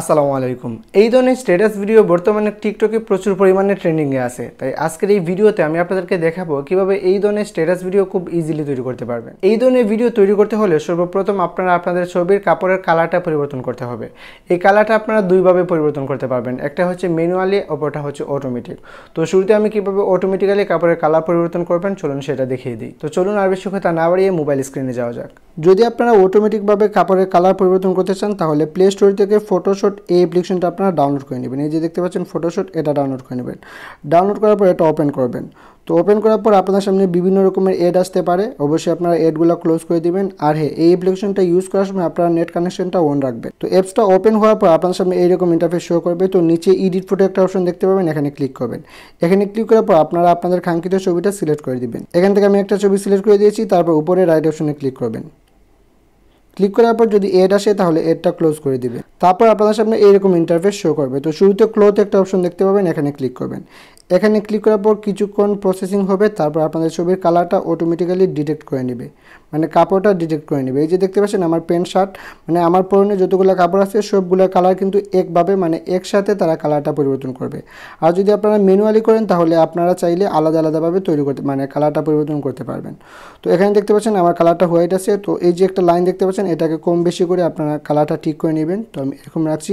আসসালামু আলাইকুম এই ধরনের স্ট্যাটাস ভিডিও বর্তমানে টিকটকে প্রচুর পরিমাণে ট্রেন্ডিংয়ে আছে তাই আজকের এই ভিডিওতে আমি আপনাদেরকে দেখাবো কিভাবে এই ধরনের স্ট্যাটাস ভিডিও খুব ইজিলি তৈরি করতে পারবেন এই ধরনের ভিডিও তৈরি করতে হলে সর্বপ্রথম আপনারা আপনাদের ছবির কাপড়ের কালারটা পরিবর্তন করতে হবে এই কালারটা আপনারা দুইভাবে পরিবর্তন করতে পারবেন একটা হচ্ছে ম্যানুয়ালি অপরটা হচ্ছে অটোমেটিক তো শুরুতে আমি কিভাবে অটোমেটিক্যালি কাপড়ের কালার পরিবর্তন করবেন চলুন সেটা দেখিয়ে দিই তো চলুন আর বেশি কথা না বাড়িয়ে মোবাইল স্ক্রিনে যাওয়া যাক যদি আপনারা অটোমেটিকভাবে কাপড়ের কালার পরিবর্তন করতে চান তাহলে প্লে স্টোর থেকে ফটোশট এই অ্যাপ্লিকেশনটা আপনারা ডাউনলোড করে নেবেন এই যে দেখতে পাচ্ছেন ফটোশট এটা ডাউনলোড করে নেবেন ডাউনলোড করার পর এটা ওপেন করবেন তো ওপেন করার পর আপনার সামনে বিভিন্ন রকমের এড আসতে পারে অবশ্যই আপনারা এডগুলো ক্লোজ করে দিবেন আর হ্যাঁ এই অ্যাপ্লিকেশনটা ইউজ করার সময় আপনারা নেট কানেকশনটা অন রাখবেন তো অ্যাপসটা ওপেন হওয়ার পর আপনার সামনে এইরকম ইন্টারফেস শো করবে তো নিচে ইডিট ফটো একটা অপশন দেখতে পাবেন এখানে ক্লিক করবেন এখানে ক্লিক করার পর আপনারা আপনাদের কাঙ্ক্ষিত ছবিটা সিলেক্ট করে দিবেন এখান থেকে আমি একটা ছবি সিলেক্ট করে দিয়েছি তারপর উপরে রাইট অপশনে ক্লিক করবেন ক্লিক করার পর যদি এড আসে তাহলে এডটা ক্লোজ করে দিবে তারপর আপনাদের সামনে এইরকম ইন্টারফেস শো করবে তো শুরুতে ক্লোথ একটা অপশন দেখতে পাবেন এখানে ক্লিক করবেন এখানে ক্লিক করার পর কিছুক্ষণ প্রসেসিং হবে তারপর আপনাদের ছবির কালারটা অটোমেটিক্যালি ডিটেক্ট করে নেবে মানে কাপড়টা ডিটেক্ট করে নেবে এই যে দেখতে পাচ্ছেন আমার প্যান্ট শার্ট মানে আমার পরনে যতগুলো কাপড় আছে সবগুলো কালার কিন্তু একভাবে মানে একসাথে তারা কালারটা পরিবর্তন করবে আর যদি আপনারা ম্যানুয়ালি করেন তাহলে আপনারা চাইলে আলাদা আলাদাভাবে তৈরি করতে মানে কালারটা পরিবর্তন করতে পারবেন তো এখানে দেখতে পাচ্ছেন আমার কালারটা হোয়াইট আছে তো এই যে একটা লাইন দেখতে পাচ্ছেন পাচ্ছেন এটাকে কম বেশি করে আপনারা কালারটা ঠিক করে নেবেন তো আমি এরকম রাখছি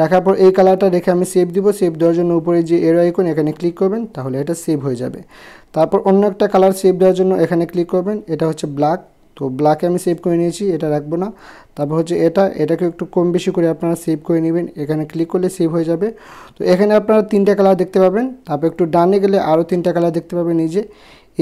রাখার পর এই কালারটা রেখে আমি সেভ দিব সেভ দেওয়ার জন্য উপরে যে এর আইকন এখানে ক্লিক করবেন তাহলে এটা সেভ হয়ে যাবে তারপর অন্য একটা কালার সেভ দেওয়ার জন্য এখানে ক্লিক করবেন এটা হচ্ছে ব্ল্যাক তো ব্ল্যাকে আমি সেভ করে নিয়েছি এটা রাখবো না তারপর হচ্ছে এটা এটাকে একটু কম বেশি করে আপনারা সেভ করে নেবেন এখানে ক্লিক করলে সেভ হয়ে যাবে তো এখানে আপনারা তিনটা কালার দেখতে পাবেন তারপর একটু ডানে গেলে আরও তিনটা কালার দেখতে পাবেন নিজে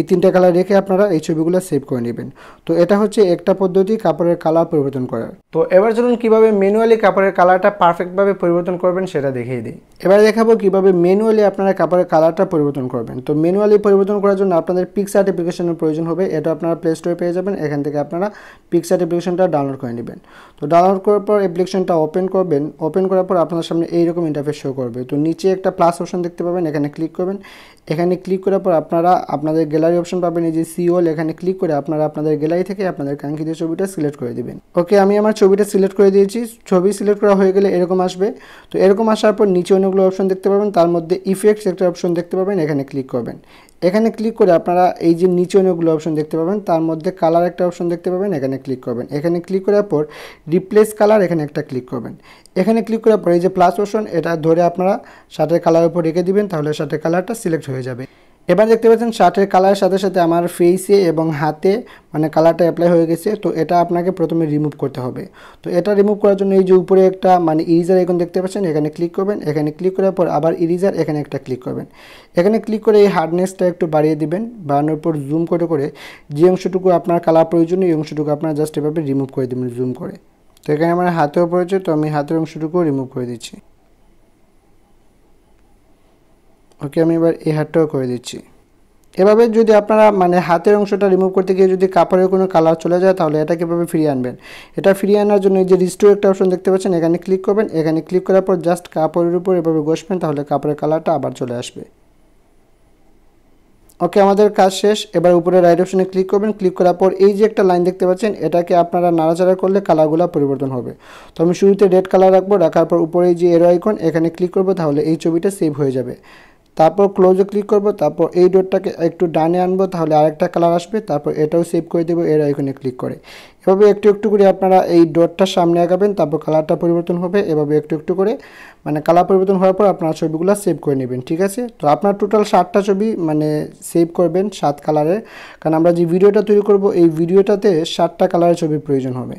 এই তিনটা কালার রেখে আপনারা এই ছবিগুলো সেভ করে নেবেন তো এটা হচ্ছে একটা পদ্ধতি কাপড়ের কালার পরিবর্তন করার তো এবার চলুন কীভাবে ম্যানুয়ালি কাপড়ের কালারটা পারফেক্টভাবে পরিবর্তন করবেন সেটা দেখিয়ে দিই এবার দেখাবো কীভাবে ম্যানুয়ালি আপনারা কাপড়ের কালারটা পরিবর্তন করবেন তো ম্যানুয়ালি পরিবর্তন করার জন্য আপনাদের পিক্সার্ট অ্যাপ্লিকেশনের প্রয়োজন হবে এটা আপনারা প্লে স্টোরে পেয়ে যাবেন এখান থেকে আপনারা পিক্সার্ট অ্যাপ্লিকেশনটা ডাউনলোড করে নেবেন তো ডাউনলোড করার পর অ্যাপ্লিকেশনটা ওপেন করবেন ওপেন করার পর আপনার সামনে এইরকম ইন্টারফেস শো করবে তো নিচে একটা প্লাস অপশন দেখতে পাবেন এখানে ক্লিক করবেন এখানে ক্লিক করার পর আপনারা আপনাদের গ্যালারি অপশন পাবেন এই যে সিওল এখানে ক্লিক করে আপনারা আপনাদের গ্যালারি থেকে আপনাদের কাঙ্ক্ষিত ছবিটা সিলেক্ট করে দেবেন ওকে আমি আমার ছবিটা সিলেক্ট করে দিয়েছি ছবি সিলেক্ট করা হয়ে গেলে এরকম আসবে তো এরকম আসার পর নিচে অনেকগুলো অপশন দেখতে পাবেন তার মধ্যে ইফেক্টস একটা অপশন দেখতে পাবেন এখানে ক্লিক করবেন এখানে ক্লিক করে আপনারা এই যে নিচে অনেকগুলো অপশন দেখতে পাবেন তার মধ্যে কালার একটা অপশন দেখতে পাবেন এখানে ক্লিক করবেন এখানে ক্লিক করার পর রিপ্লেস কালার এখানে একটা ক্লিক করবেন এখানে ক্লিক করার পর এই যে প্লাস অপশন এটা ধরে আপনারা শার্টের কালার উপর রেখে দিবেন তাহলে শার্টের কালারটা সিলেক্ট হয়ে যাবে এবার দেখতে পাচ্ছেন শার্টের কালারের সাথে সাথে আমার ফেসে এবং হাতে মানে কালারটা অ্যাপ্লাই হয়ে গেছে তো এটা আপনাকে প্রথমে রিমুভ করতে হবে তো এটা রিমুভ করার জন্য এই যে উপরে একটা মানে ইরিজার এখন দেখতে পাচ্ছেন এখানে ক্লিক করবেন এখানে ক্লিক করার পর আবার ইরিজার এখানে একটা ক্লিক করবেন এখানে ক্লিক করে এই হার্ডনেসটা একটু বাড়িয়ে দিবেন বাড়ানোর পর জুম করে করে যে অংশটুকু আপনার কালার প্রয়োজন এই অংশটুকু আপনার জাস্ট এভাবে রিমুভ করে দেবেন জুম করে তো এখানে আমার হাতেও পড়েছে তো আমি হাতের অংশটুকুও রিমুভ করে দিচ্ছি ওকে আমি এবার এই হাতটাও করে দিচ্ছি এভাবে যদি আপনারা মানে হাতের অংশটা রিমুভ করতে গিয়ে যদি কাপড়ের কোনো কালার চলে যায় তাহলে এটা কীভাবে ফিরিয়ে আনবেন এটা ফিরিয়ে আনার জন্য এই যে রিস্টোর একটা অপশন দেখতে পাচ্ছেন এখানে ক্লিক করবেন এখানে ক্লিক করার পর জাস্ট কাপড়ের উপর এভাবে ঘষবেন তাহলে কাপড়ের কালারটা আবার চলে আসবে ওকে আমাদের কাজ শেষ এবার উপরে রাইট অপশনে ক্লিক করবেন ক্লিক করার পর এই যে একটা লাইন দেখতে পাচ্ছেন এটাকে আপনারা নাড়াচাড়া করলে কালারগুলো পরিবর্তন হবে তো আমি শুরুতে রেড কালার রাখবো রাখার পর উপরে যে এরো আইকন এখানে ক্লিক করবো তাহলে এই ছবিটা সেভ হয়ে যাবে তারপর ক্লোজে ক্লিক করব তারপর এই ডোরটাকে একটু ডানে আনবো তাহলে আরেকটা কালার আসবে তারপর এটাও সেভ করে দেবো এর এখানে ক্লিক করে এভাবে একটু একটু করে আপনারা এই ডোরটার সামনে আগাবেন তারপর কালারটা পরিবর্তন হবে এভাবে একটু একটু করে মানে কালার পরিবর্তন হওয়ার পর আপনার ছবিগুলো সেভ করে নেবেন ঠিক আছে তো আপনার টোটাল সাতটা ছবি মানে সেভ করবেন সাত কালারের কারণ আমরা যে ভিডিওটা তৈরি করব এই ভিডিওটাতে সাতটা কালারের ছবি প্রয়োজন হবে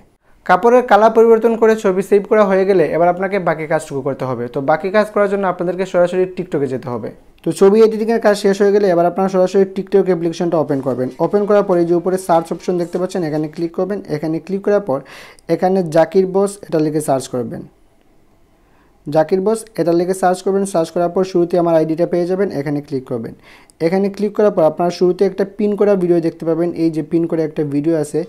কাপড়ের কালার পরিবর্তন করে ছবি সেভ করা হয়ে গেলে এবার আপনাকে বাকি কাজটুকু করতে হবে তো বাকি কাজ করার জন্য আপনাদেরকে সরাসরি টিকটকে যেতে হবে তো ছবি এডিটিংয়ের কাজ শেষ হয়ে গেলে এবার আপনারা সরাসরি টিকটক অ্যাপ্লিকেশনটা ওপেন করবেন ওপেন করার পরে যে উপরে সার্চ অপশন দেখতে পাচ্ছেন এখানে ক্লিক করবেন এখানে ক্লিক করার পর এখানে জাকির বস এটা লিখে সার্চ করবেন জাকির বস এটা লিখে সার্চ করবেন সার্চ করার পর শুরুতে আমার আইডিটা পেয়ে যাবেন এখানে ক্লিক করবেন এখানে ক্লিক করার পর আপনারা শুরুতে একটা পিন করা ভিডিও দেখতে পাবেন এই যে পিন করে একটা ভিডিও আছে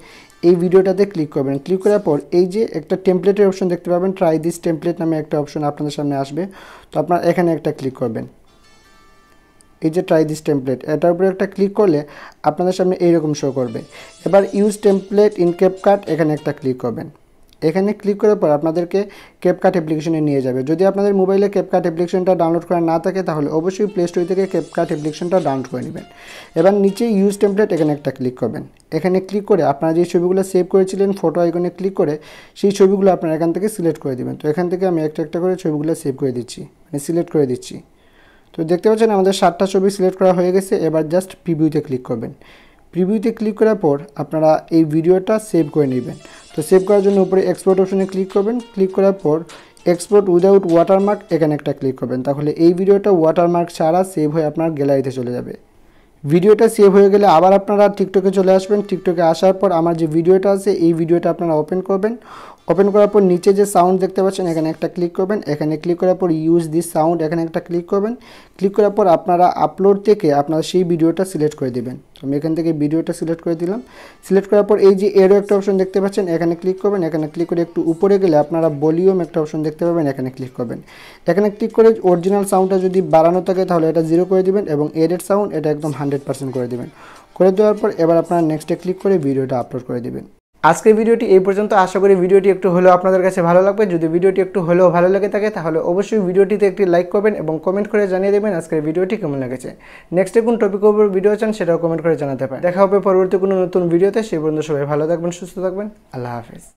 এই ভিডিওটাতে ক্লিক করবেন ক্লিক করার পর এই যে একটা টেমপ্লেটের অপশন দেখতে পাবেন ট্রাই দিস টেমপ্লেট নামে একটা অপশন আপনাদের সামনে আসবে তো আপনারা এখানে একটা ক্লিক করবেন এই যে ট্রাই দিস টেমপ্লেট এটার উপরে একটা ক্লিক করলে আপনাদের সামনে এইরকম শো করবে এবার ইউজ টেমপ্লেট ইন ক্যাপকাট এখানে একটা ক্লিক করবেন এখানে ক্লিক করার পর আপনাদেরকে ক্যাপকাট অ্যাপ্লিকেশনে নিয়ে যাবে যদি আপনাদের মোবাইলে ক্যাপকাট অ্যাপ্লিকেশনটা ডাউনলোড করা না থাকে তাহলে অবশ্যই প্লে স্টোর থেকে ক্যাপকাট অ্যাপ্লিকেশনটা ডাউনলোড করে নেবেন এবার নিচে ইউজ টেমপ্লেট এখানে একটা ক্লিক করবেন এখানে ক্লিক করে আপনারা যে ছবিগুলো সেভ করেছিলেন ফটো আইকনে ক্লিক করে সেই ছবিগুলো আপনারা এখান থেকে সিলেক্ট করে দেবেন তো এখান থেকে আমি একটা একটা করে ছবিগুলো সেভ করে দিচ্ছি মানে সিলেক্ট করে দিচ্ছি তো দেখতে পাচ্ছেন আমাদের সাতটা ছবি সিলেক্ট করা হয়ে গেছে এবার জাস্ট প্রিভিউতে ক্লিক করবেন প্রিভিউতে ক্লিক করার পর আপনারা এই ভিডিওটা সেভ করে নেবেন তো সেভ করার জন্য উপরে এক্সপোর্ট অপশনে ক্লিক করবেন ক্লিক করার পর এক্সপোর্ট উইদাউট ওয়াটারমার্ক এখানে একটা ক্লিক করবেন তাহলে এই ভিডিওটা ওয়াটারমার্ক ছাড়া সেভ হয়ে আপনার গ্যালারিতে চলে যাবে ভিডিওটা সেভ হয়ে গেলে আবার আপনারা টিকটকে চলে আসবেন টিকটকে আসার পর আমার যে ভিডিওটা আছে এই ভিডিওটা আপনারা ওপেন করবেন ওপেন করার পর নিচে যে সাউন্ড দেখতে পাচ্ছেন এখানে একটা ক্লিক করবেন এখানে ক্লিক করার পর ইউজ দিস সাউন্ড এখানে একটা ক্লিক করবেন ক্লিক করার পর আপনারা আপলোড থেকে আপনারা সেই ভিডিওটা সিলেক্ট করে দেবেন আমি এখান থেকে ভিডিওটা সিলেক্ট করে দিলাম সিলেক্ট করার পর এই যে এরও একটা অপশন দেখতে পাচ্ছেন এখানে ক্লিক করবেন এখানে ক্লিক করে একটু উপরে গেলে আপনারা ভলিউম একটা অপশন দেখতে পাবেন এখানে ক্লিক করবেন এখানে ক্লিক করে অরিজিনাল সাউন্ডটা যদি বাড়ানো থাকে তাহলে এটা জিরো করে দেবেন এবং এডেড সাউন্ড এটা একদম হান্ড্রেড করে দেবেন করে দেওয়ার পর এবার আপনারা নেক্সটে ক্লিক করে ভিডিওটা আপলোড করে দেবেন আজকের ভিডিওটি এই পর্যন্ত আশা করি ভিডিওটি একটু হলেও আপনাদের কাছে ভালো লাগবে যদি ভিডিওটি একটু হলেও ভালো লাগে থাকে তাহলে অবশ্যই ভিডিওটিতে একটি লাইক করবেন এবং কমেন্ট করে জানিয়ে দেবেন আজকের ভিডিওটি কেমন লেগেছে নেক্সটে কোন টপিকের উপর ভিডিও চান সেটাও কমেন্ট করে জানাতে পারেন দেখা হবে পরবর্তী কোনো নতুন ভিডিওতে সেই পর্যন্ত সবাই ভালো থাকবেন সুস্থ থাকবেন আল্লাহ হাফিজ